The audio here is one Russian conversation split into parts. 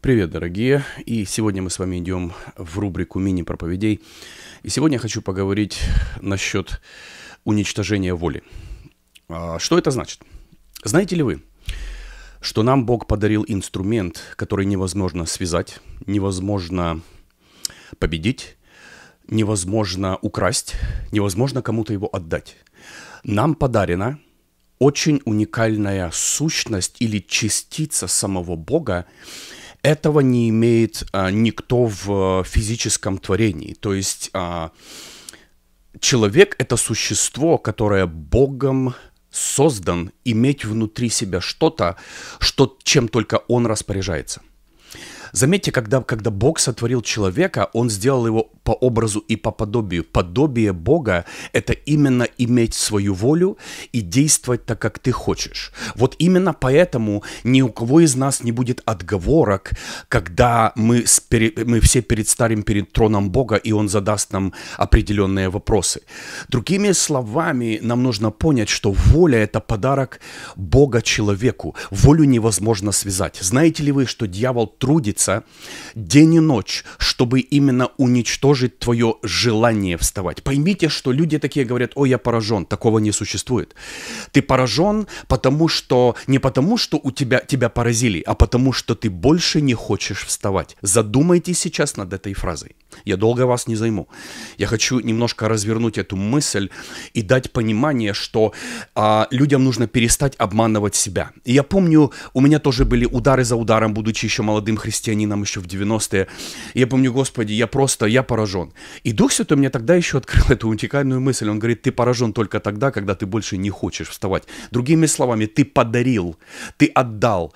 Привет, дорогие! И сегодня мы с вами идем в рубрику мини-проповедей. И сегодня я хочу поговорить насчет уничтожения воли. А, что это значит? Знаете ли вы, что нам Бог подарил инструмент, который невозможно связать, невозможно победить, невозможно украсть, невозможно кому-то его отдать. Нам подарена очень уникальная сущность или частица самого Бога, этого не имеет а, никто в э, физическом творении. То есть а, человек это существо, которое Богом создан иметь внутри себя что-то, что, чем только он распоряжается. Заметьте, когда, когда Бог сотворил человека, он сделал его по образу и по подобию. Подобие Бога – это именно иметь свою волю и действовать так, как ты хочешь. Вот именно поэтому ни у кого из нас не будет отговорок, когда мы, спери- мы все предстанем перед троном Бога, и Он задаст нам определенные вопросы. Другими словами, нам нужно понять, что воля – это подарок Бога человеку. Волю невозможно связать. Знаете ли вы, что дьявол трудится день и ночь, чтобы именно уничтожить уничтожить твое желание вставать. Поймите, что люди такие говорят, ой, я поражен, такого не существует. Ты поражен, потому что, не потому что у тебя, тебя поразили, а потому что ты больше не хочешь вставать. Задумайтесь сейчас над этой фразой. Я долго вас не займу. Я хочу немножко развернуть эту мысль и дать понимание, что а, людям нужно перестать обманывать себя. И я помню, у меня тоже были удары за ударом, будучи еще молодым христианином, еще в 90-е. я помню, Господи, я просто, я поражен. И Дух Святой мне тогда еще открыл эту уникальную мысль. Он говорит, ты поражен только тогда, когда ты больше не хочешь вставать. Другими словами, ты подарил, ты отдал,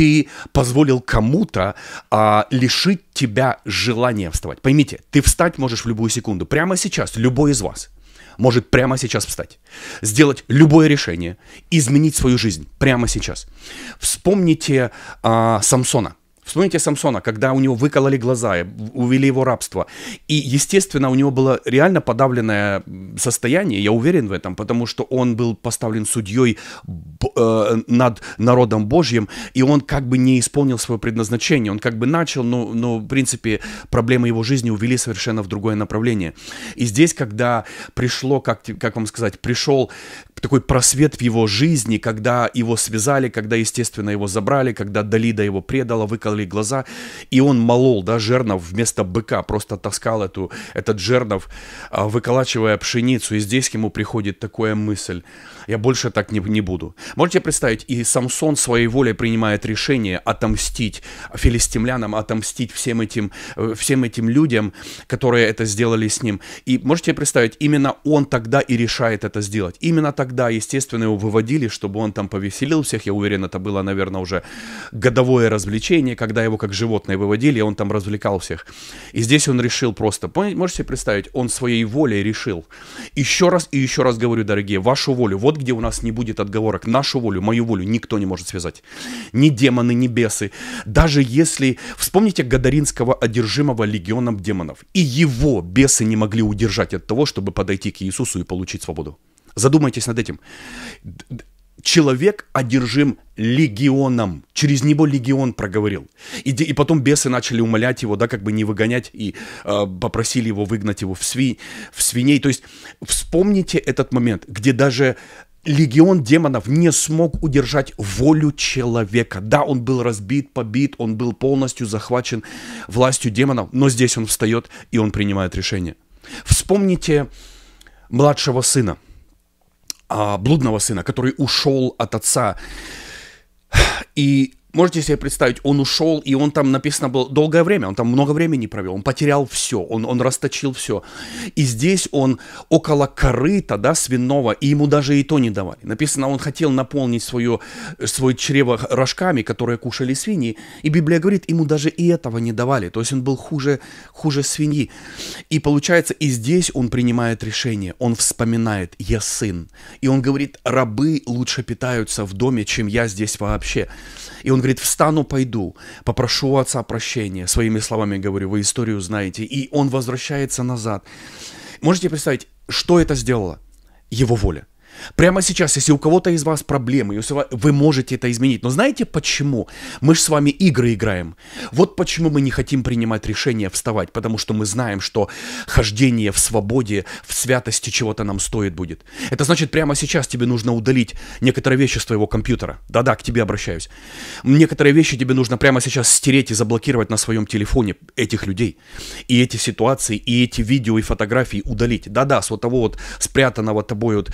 ты позволил кому-то а, лишить тебя желания вставать. Поймите, ты встать можешь в любую секунду. Прямо сейчас, любой из вас может прямо сейчас встать, сделать любое решение, изменить свою жизнь прямо сейчас. Вспомните а, Самсона. Вспомните Самсона, когда у него выкололи глаза, увели его рабство. И, естественно, у него было реально подавленное состояние, я уверен в этом, потому что он был поставлен судьей э, над народом Божьим, и он как бы не исполнил свое предназначение. Он как бы начал, но, но в принципе, проблемы его жизни увели совершенно в другое направление. И здесь, когда пришло, как, как вам сказать, пришел такой просвет в его жизни, когда его связали, когда, естественно, его забрали, когда Далида его предала, выкололи глаза, и он молол, да, жернов вместо быка, просто таскал эту, этот жернов, а, выколачивая пшеницу, и здесь ему приходит такая мысль, я больше так не, не буду. Можете представить, и Самсон своей волей принимает решение отомстить филистимлянам, отомстить всем этим, э, всем этим людям, которые это сделали с ним. И можете представить, именно он тогда и решает это сделать. Именно тогда тогда, естественно, его выводили, чтобы он там повеселил всех. Я уверен, это было, наверное, уже годовое развлечение, когда его как животное выводили, и он там развлекал всех. И здесь он решил просто, можете себе представить, он своей волей решил. Еще раз и еще раз говорю, дорогие, вашу волю, вот где у нас не будет отговорок, нашу волю, мою волю никто не может связать. Ни демоны, ни бесы. Даже если, вспомните Гадаринского одержимого легионом демонов, и его бесы не могли удержать от того, чтобы подойти к Иисусу и получить свободу. Задумайтесь над этим. Человек одержим легионом. Через него легион проговорил. И, и потом бесы начали умолять его, да, как бы не выгонять, и э, попросили его выгнать его в, сви, в свиней. То есть вспомните этот момент, где даже легион демонов не смог удержать волю человека. Да, он был разбит, побит, он был полностью захвачен властью демонов, но здесь он встает и он принимает решение. Вспомните младшего сына – а, блудного сына, который ушел от отца. И Можете себе представить, он ушел, и он там написано было долгое время, он там много времени провел, он потерял все, он, он расточил все. И здесь он около корыта, да, свиного, и ему даже и то не давали. Написано, он хотел наполнить свое, свое чрево рожками, которые кушали свиньи, и Библия говорит, ему даже и этого не давали, то есть он был хуже, хуже свиньи. И получается, и здесь он принимает решение, он вспоминает, я сын. И он говорит, рабы лучше питаются в доме, чем я здесь вообще. И он он говорит, встану, пойду, попрошу у отца прощения, своими словами говорю, вы историю знаете. И он возвращается назад. Можете представить, что это сделало? Его воля. Прямо сейчас, если у кого-то из вас проблемы, если вы можете это изменить. Но знаете почему? Мы же с вами игры играем. Вот почему мы не хотим принимать решение вставать, потому что мы знаем, что хождение в свободе, в святости чего-то нам стоит будет. Это значит, прямо сейчас тебе нужно удалить некоторые вещи с твоего компьютера. Да-да, к тебе обращаюсь. Некоторые вещи тебе нужно прямо сейчас стереть и заблокировать на своем телефоне этих людей. И эти ситуации, и эти видео и фотографии удалить. Да-да, с вот того вот спрятанного тобой вот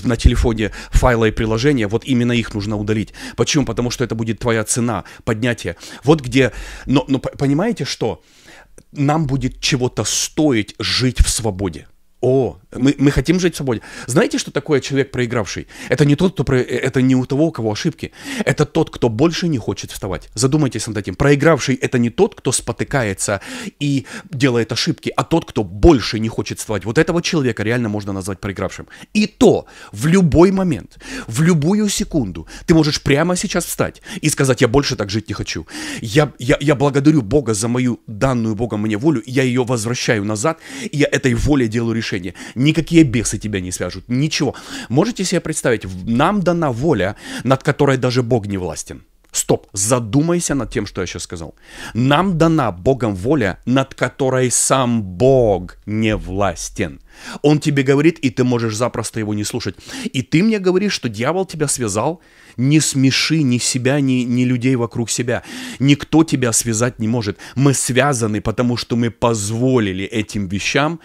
какие-нибудь на телефоне файлы и приложения, вот именно их нужно удалить. Почему? Потому что это будет твоя цена, поднятия Вот где... Но, но понимаете что? Нам будет чего-то стоить жить в свободе. О, мы, мы хотим жить в свободе. Знаете, что такое человек проигравший? Это не тот, кто про... это не у того, у кого ошибки. Это тот, кто больше не хочет вставать. Задумайтесь над этим. Проигравший это не тот, кто спотыкается и делает ошибки, а тот, кто больше не хочет вставать. Вот этого человека реально можно назвать проигравшим. И то в любой момент, в любую секунду ты можешь прямо сейчас встать и сказать: я больше так жить не хочу. Я я я благодарю Бога за мою данную Богом мне волю. Я ее возвращаю назад. И я этой воле делаю решение решение. Никакие бесы тебя не свяжут, ничего. Можете себе представить, нам дана воля, над которой даже Бог не властен. Стоп, задумайся над тем, что я сейчас сказал. Нам дана Богом воля, над которой сам Бог не властен. Он тебе говорит, и ты можешь запросто его не слушать. И ты мне говоришь, что дьявол тебя связал. Не смеши ни себя, ни, ни людей вокруг себя. Никто тебя связать не может. Мы связаны, потому что мы позволили этим вещам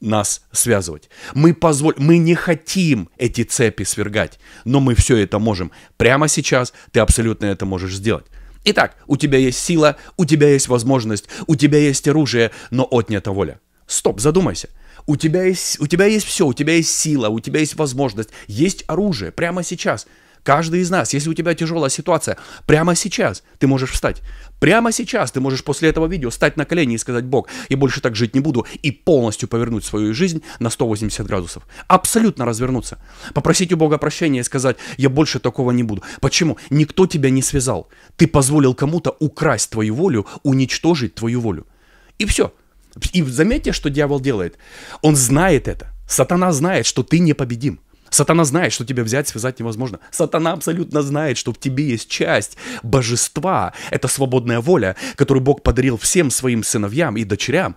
нас связывать. Мы, позволь... мы не хотим эти цепи свергать, но мы все это можем. Прямо сейчас ты абсолютно это можешь сделать. Итак, у тебя есть сила, у тебя есть возможность, у тебя есть оружие, но отнята воля. Стоп, задумайся. У тебя есть, у тебя есть все, у тебя есть сила, у тебя есть возможность, есть оружие прямо сейчас – Каждый из нас, если у тебя тяжелая ситуация, прямо сейчас ты можешь встать. Прямо сейчас ты можешь после этого видео встать на колени и сказать, Бог, я больше так жить не буду, и полностью повернуть свою жизнь на 180 градусов. Абсолютно развернуться. Попросить у Бога прощения и сказать, я больше такого не буду. Почему? Никто тебя не связал. Ты позволил кому-то украсть твою волю, уничтожить твою волю. И все. И заметьте, что дьявол делает. Он знает это. Сатана знает, что ты непобедим. Сатана знает, что тебя взять, связать невозможно. Сатана абсолютно знает, что в тебе есть часть божества. Это свободная воля, которую Бог подарил всем своим сыновьям и дочерям.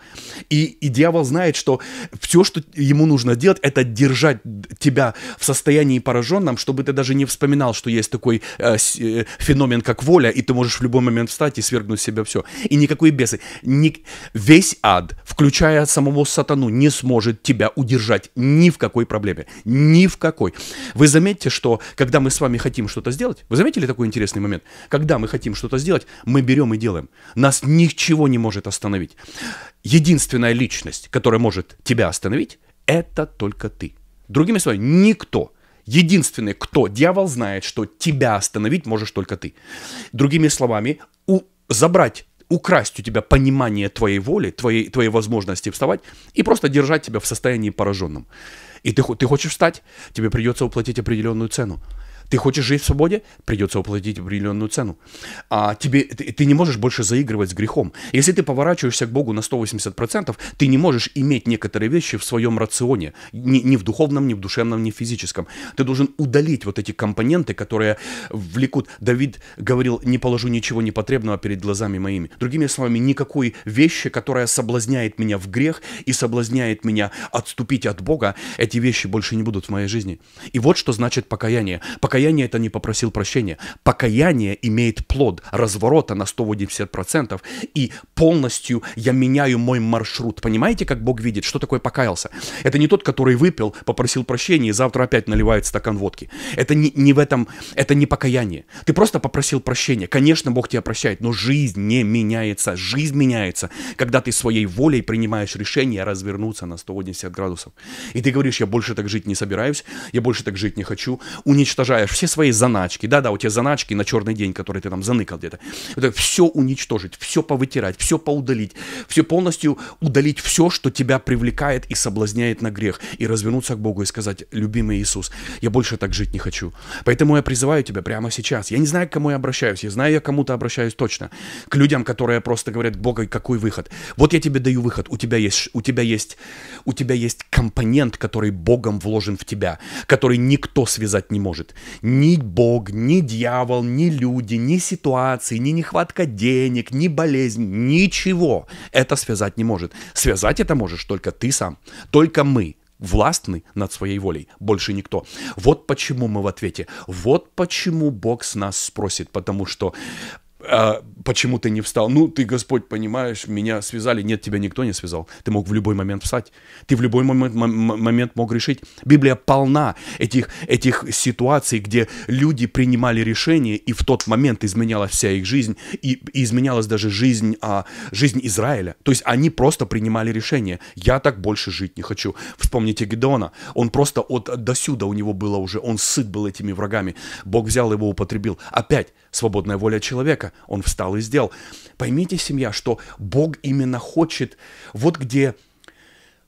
И, и дьявол знает, что все, что ему нужно делать, это держать тебя в состоянии пораженном, чтобы ты даже не вспоминал, что есть такой э, э, феномен, как воля, и ты можешь в любой момент встать и свергнуть себя все. И никакой бесы. Ни, весь ад, включая самого сатану, не сможет тебя удержать ни в какой проблеме, ни в какой. Вы заметите, что когда мы с вами хотим что-то сделать, вы заметили такой интересный момент? Когда мы хотим что-то сделать, мы берем и делаем. Нас ничего не может остановить. Единственная личность, которая может тебя остановить, это только ты. Другими словами, никто. Единственный, кто дьявол знает, что тебя остановить можешь только ты. Другими словами, у, забрать украсть у тебя понимание твоей воли, твоей, твоей возможности вставать и просто держать тебя в состоянии пораженном. И ты, ты хочешь встать, тебе придется уплатить определенную цену. Ты хочешь жить в свободе? Придется уплатить определенную цену. А тебе, ты, ты не можешь больше заигрывать с грехом. Если ты поворачиваешься к Богу на 180%, ты не можешь иметь некоторые вещи в своем рационе. Ни, ни в духовном, ни в душевном, ни в физическом. Ты должен удалить вот эти компоненты, которые влекут. Давид говорил, не положу ничего непотребного перед глазами моими. Другими словами, никакой вещи, которая соблазняет меня в грех и соблазняет меня отступить от Бога, эти вещи больше не будут в моей жизни. И вот что значит покаяние. Покаяние покаяние это не попросил прощения. Покаяние имеет плод разворота на 180%, и полностью я меняю мой маршрут. Понимаете, как Бог видит, что такое покаялся? Это не тот, который выпил, попросил прощения, и завтра опять наливает стакан водки. Это не, не в этом, это не покаяние. Ты просто попросил прощения. Конечно, Бог тебя прощает, но жизнь не меняется. Жизнь меняется, когда ты своей волей принимаешь решение развернуться на 180 градусов. И ты говоришь, я больше так жить не собираюсь, я больше так жить не хочу, уничтожая уничтожаешь все свои заначки, да-да, у тебя заначки на черный день, который ты там заныкал где-то, это все уничтожить, все повытирать, все поудалить, все полностью удалить все, что тебя привлекает и соблазняет на грех, и развернуться к Богу и сказать, любимый Иисус, я больше так жить не хочу. Поэтому я призываю тебя прямо сейчас. Я не знаю, к кому я обращаюсь, я знаю, я кому-то обращаюсь точно. К людям, которые просто говорят, Бога, какой выход? Вот я тебе даю выход, у тебя есть, у тебя есть, у тебя есть компонент, который Богом вложен в тебя, который никто связать не может ни Бог, ни дьявол, ни люди, ни ситуации, ни нехватка денег, ни болезнь, ничего это связать не может. Связать это можешь только ты сам, только мы, властны над своей волей, больше никто. Вот почему мы в ответе, вот почему Бог с нас спросит, потому что а, почему ты не встал? Ну, ты, Господь, понимаешь, меня связали. Нет, тебя никто не связал. Ты мог в любой момент встать. Ты в любой момент, момент мог решить. Библия полна этих, этих ситуаций, где люди принимали решение и в тот момент изменялась вся их жизнь, и, и изменялась даже жизнь, а, жизнь Израиля. То есть они просто принимали решение. Я так больше жить не хочу. Вспомните Гедеона. Он просто от до сюда у него было уже, он сыт был этими врагами. Бог взял его, употребил. Опять свободная воля человека. Он встал и сделал. Поймите, семья, что Бог именно хочет, вот где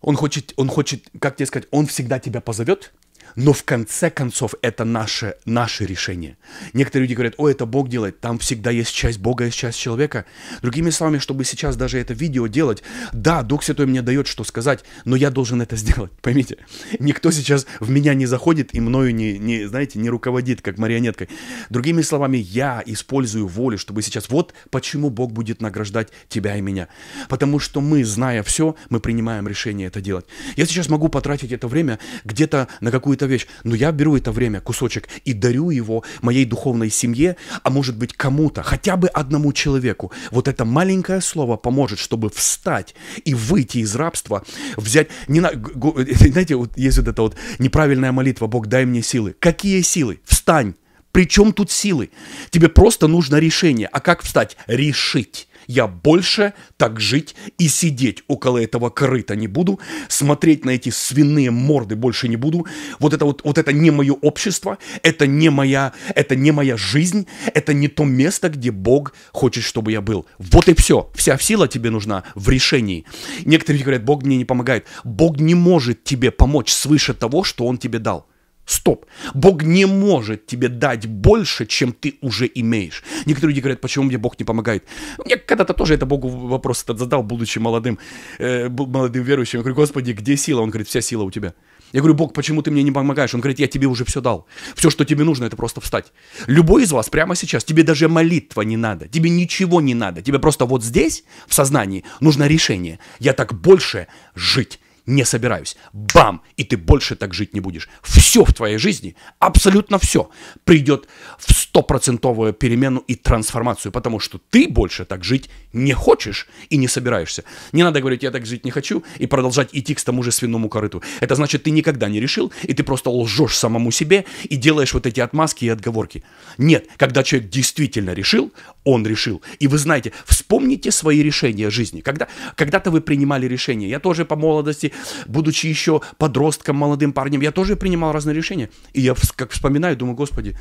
он хочет, он хочет, как тебе сказать, он всегда тебя позовет, но в конце концов это наше, наше решение. Некоторые люди говорят, о, это Бог делает, там всегда есть часть Бога, есть часть человека. Другими словами, чтобы сейчас даже это видео делать, да, Дух Святой мне дает что сказать, но я должен это сделать, поймите. Никто сейчас в меня не заходит и мною не, не знаете, не руководит, как марионеткой. Другими словами, я использую волю, чтобы сейчас, вот почему Бог будет награждать тебя и меня. Потому что мы, зная все, мы принимаем решение это делать. Я сейчас могу потратить это время где-то на какую-то какую-то вещь, но я беру это время, кусочек, и дарю его моей духовной семье, а может быть кому-то, хотя бы одному человеку. Вот это маленькое слово поможет, чтобы встать и выйти из рабства, взять, не на, знаете, вот есть вот эта вот неправильная молитва, Бог, дай мне силы. Какие силы? Встань. Причем тут силы? Тебе просто нужно решение. А как встать? Решить. Я больше так жить и сидеть около этого корыта не буду, смотреть на эти свиные морды больше не буду. Вот это вот, вот это не мое общество, это не моя, это не моя жизнь, это не то место, где Бог хочет, чтобы я был. Вот и все. Вся сила тебе нужна в решении. Некоторые говорят, Бог мне не помогает. Бог не может тебе помочь свыше того, что Он тебе дал. Стоп. Бог не может тебе дать больше, чем ты уже имеешь. Некоторые люди говорят, почему мне Бог не помогает. Я когда-то тоже это Богу вопрос этот задал, будучи молодым, э, молодым верующим. Я говорю, Господи, где сила? Он говорит, вся сила у тебя. Я говорю, Бог, почему ты мне не помогаешь? Он говорит, я тебе уже все дал. Все, что тебе нужно, это просто встать. Любой из вас прямо сейчас, тебе даже молитва не надо, тебе ничего не надо. Тебе просто вот здесь, в сознании, нужно решение. Я так больше жить не собираюсь. Бам! И ты больше так жить не будешь. Все в твоей жизни, абсолютно все, придет в стопроцентовую перемену и трансформацию, потому что ты больше так жить не хочешь и не собираешься. Не надо говорить, я так жить не хочу, и продолжать идти к тому же свиному корыту. Это значит, ты никогда не решил, и ты просто лжешь самому себе и делаешь вот эти отмазки и отговорки. Нет, когда человек действительно решил, он решил. И вы знаете, вспомните свои решения жизни. Когда, когда-то вы принимали решения. Я тоже по молодости будучи еще подростком, молодым парнем, я тоже принимал разные решения. И я как вспоминаю, думаю, господи,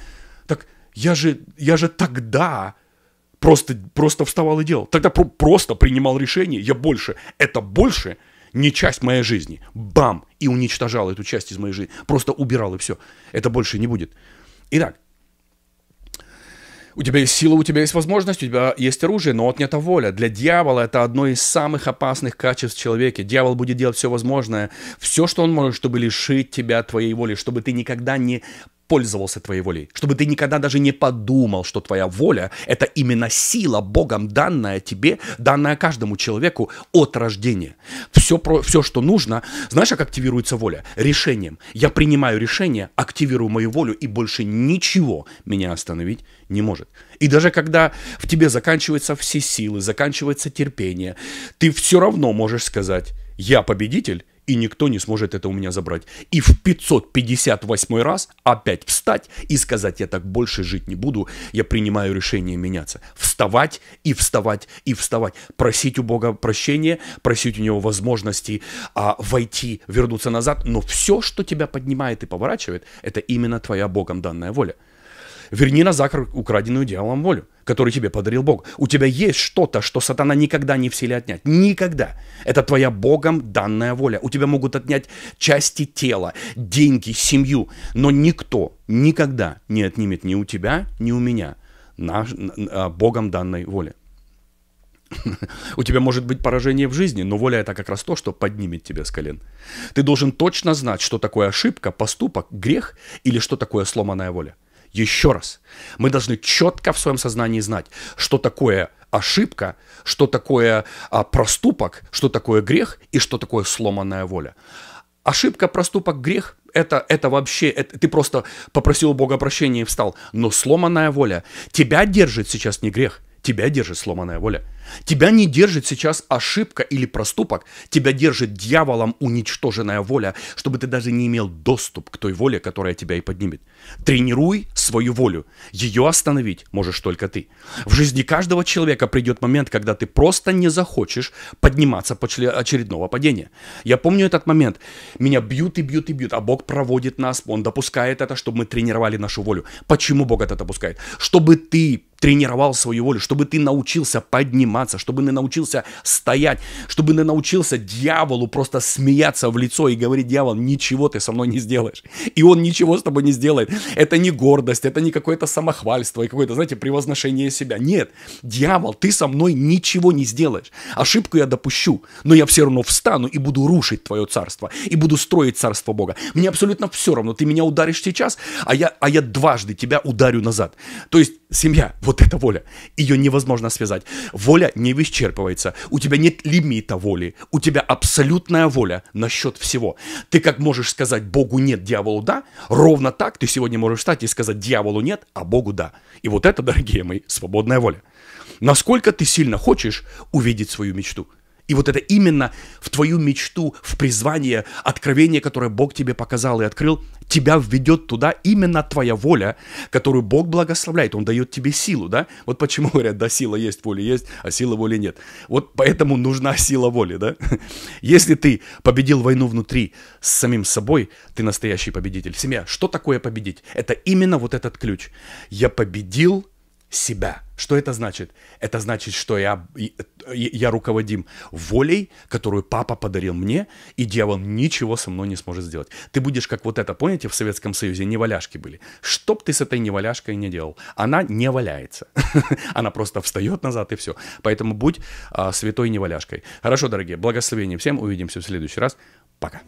так я же, я же тогда просто, просто вставал и делал. Тогда про- просто принимал решение, я больше, это больше не часть моей жизни. Бам! И уничтожал эту часть из моей жизни. Просто убирал, и все. Это больше не будет. Итак, у тебя есть сила, у тебя есть возможность, у тебя есть оружие, но вот отнята воля. Для дьявола это одно из самых опасных качеств человека. Дьявол будет делать все возможное, все, что он может, чтобы лишить тебя твоей воли, чтобы ты никогда не пользовался твоей волей, чтобы ты никогда даже не подумал, что твоя воля — это именно сила Богом данная тебе, данная каждому человеку от рождения. Все, про, все что нужно, знаешь, как активируется воля? Решением. Я принимаю решение, активирую мою волю, и больше ничего меня остановить не может. И даже когда в тебе заканчиваются все силы, заканчивается терпение, ты все равно можешь сказать, я победитель, и никто не сможет это у меня забрать. И в 558 раз опять встать и сказать, я так больше жить не буду, я принимаю решение меняться. Вставать и вставать и вставать. Просить у Бога прощения, просить у него возможности а, войти, вернуться назад. Но все, что тебя поднимает и поворачивает, это именно твоя Богом данная воля. Верни назад украденную дьяволом волю, которую тебе подарил Бог. У тебя есть что-то, что сатана никогда не в силе отнять. Никогда. Это твоя Богом данная воля. У тебя могут отнять части тела, деньги, семью. Но никто никогда не отнимет ни у тебя, ни у меня наш, э, Богом данной воли. У тебя может быть поражение в жизни, но воля это как раз то, что поднимет тебя с колен. Ты должен точно знать, что такое ошибка, поступок, грех или что такое сломанная воля. Еще раз, мы должны четко в своем сознании знать, что такое ошибка, что такое а, проступок, что такое грех и что такое сломанная воля. Ошибка, проступок, грех – это, это вообще, это, ты просто попросил Бога прощения и встал. Но сломанная воля, тебя держит сейчас не грех, тебя держит сломанная воля – Тебя не держит сейчас ошибка или проступок, тебя держит дьяволом уничтоженная воля, чтобы ты даже не имел доступ к той воле, которая тебя и поднимет. Тренируй свою волю. Ее остановить можешь только ты. В жизни каждого человека придет момент, когда ты просто не захочешь подниматься после очередного падения. Я помню этот момент. Меня бьют и бьют и бьют, а Бог проводит нас, Он допускает это, чтобы мы тренировали нашу волю. Почему Бог это допускает? Чтобы ты тренировал свою волю, чтобы ты научился подниматься заниматься, чтобы не научился стоять, чтобы не научился дьяволу просто смеяться в лицо и говорить, дьявол, ничего ты со мной не сделаешь. И он ничего с тобой не сделает. Это не гордость, это не какое-то самохвальство и какое-то, знаете, превозношение себя. Нет, дьявол, ты со мной ничего не сделаешь. Ошибку я допущу, но я все равно встану и буду рушить твое царство, и буду строить царство Бога. Мне абсолютно все равно, ты меня ударишь сейчас, а я, а я дважды тебя ударю назад. То есть Семья, вот это воля. Ее невозможно связать. Воля не исчерпывается. У тебя нет лимита воли. У тебя абсолютная воля насчет всего. Ты как можешь сказать Богу нет, дьяволу да, ровно так ты сегодня можешь встать и сказать дьяволу нет, а Богу да. И вот это, дорогие мои, свободная воля. Насколько ты сильно хочешь увидеть свою мечту – и вот это именно в твою мечту, в призвание, откровение, которое Бог тебе показал и открыл, тебя введет туда именно твоя воля, которую Бог благословляет. Он дает тебе силу, да? Вот почему говорят, да, сила есть, воля есть, а сила воли нет. Вот поэтому нужна сила воли, да? Если ты победил войну внутри с самим собой, ты настоящий победитель. Семья, что такое победить? Это именно вот этот ключ. Я победил себя. Что это значит? Это значит, что я, я руководим волей, которую папа подарил мне, и дьявол ничего со мной не сможет сделать. Ты будешь как вот это, помните, в Советском Союзе неваляшки были. Что бы ты с этой неваляшкой не делал, она не валяется. Она просто встает назад и все. Поэтому будь а, святой неваляшкой. Хорошо, дорогие, благословения всем. Увидимся в следующий раз. Пока.